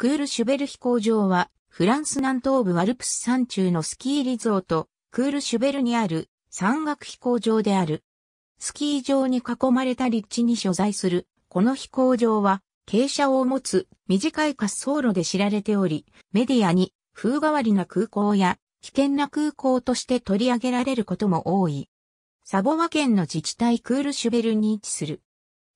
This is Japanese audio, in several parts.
クールシュベル飛行場は、フランス南東部アルプス山中のスキーリゾート、クールシュベルにある山岳飛行場である。スキー場に囲まれた立地に所在する、この飛行場は、傾斜を持つ短い滑走路で知られており、メディアに風変わりな空港や危険な空港として取り上げられることも多い。サボワ県の自治体クールシュベルに位置する。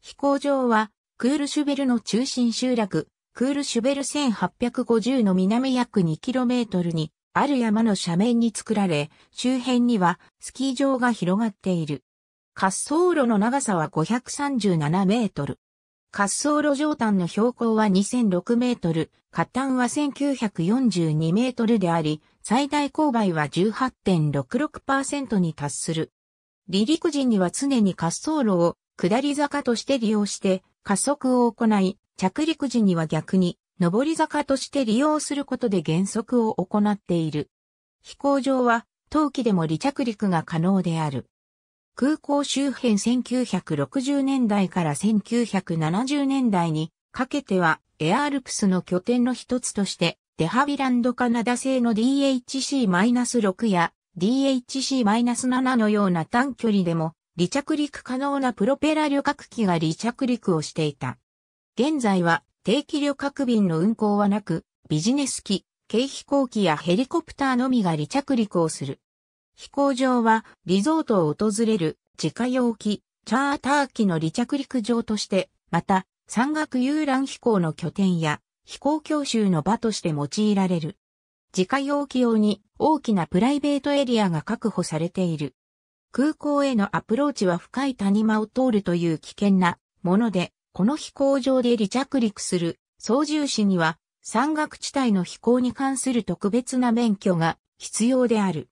飛行場は、クールシュベルの中心集落、クールシュベル1850の南約 2km にある山の斜面に作られ、周辺にはスキー場が広がっている。滑走路の長さは537メートル。滑走路上端の標高は2006メートル、下端は1942メートルであり、最大勾配は18.66%に達する。離陸時には常に滑走路を下り坂として利用して加速を行い、着陸時には逆に、上り坂として利用することで減速を行っている。飛行場は、冬季でも離着陸が可能である。空港周辺1960年代から1970年代にかけてはエアールプスの拠点の一つとしてデハビランドカナダ製の DHC-6 や DHC-7 のような短距離でも離着陸可能なプロペラ旅客機が離着陸をしていた。現在は定期旅客便の運航はなく、ビジネス機、軽飛行機やヘリコプターのみが離着陸をする。飛行場はリゾートを訪れる自家用機、チャーター機の離着陸場として、また山岳遊覧飛行の拠点や飛行教習の場として用いられる。自家用機用に大きなプライベートエリアが確保されている。空港へのアプローチは深い谷間を通るという危険なもので、この飛行場で離着陸する操縦士には山岳地帯の飛行に関する特別な免許が必要である。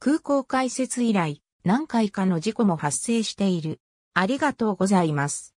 空港開設以来何回かの事故も発生している。ありがとうございます。